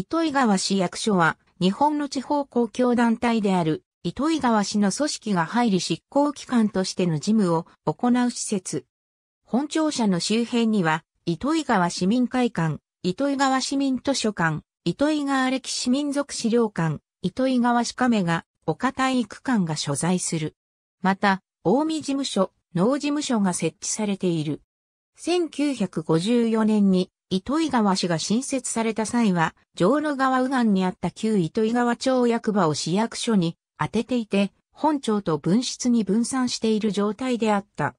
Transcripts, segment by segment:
糸魚川市役所は、日本の地方公共団体である、糸魚川市の組織が入り執行機関としての事務を行う施設。本庁舎の周辺には、糸魚川市民会館、糸魚川市民図書館、糸魚川歴史民族資料館、糸魚川市亀が、岡体育館が所在する。また、大見事務所、農事務所が設置されている。1954年に糸井川市が新設された際は、城野川右岸にあった旧糸井川町役場を市役所に当てていて、本町と分室に分散している状態であった。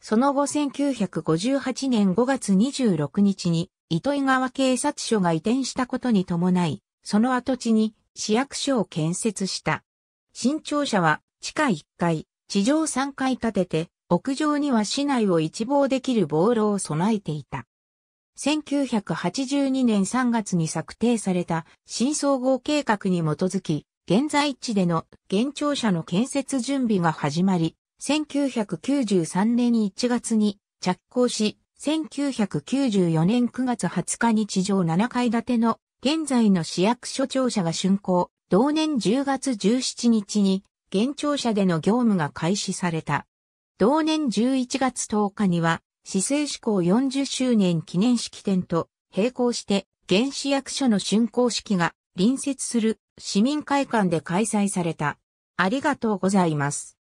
その後1958年5月26日に、糸井川警察署が移転したことに伴い、その跡地に市役所を建設した。新庁舎は地下1階、地上3階建てて、屋上には市内を一望できるボールを備えていた。1982年3月に策定された新総合計画に基づき、現在地での現庁舎の建設準備が始まり、1993年1月に着工し、1994年9月20日に地上7階建ての現在の市役所庁舎が竣工、同年10月17日に現庁舎での業務が開始された。同年11月10日には、市政施行40周年記念式典と並行して原子役所の竣工式が隣接する市民会館で開催された。ありがとうございます。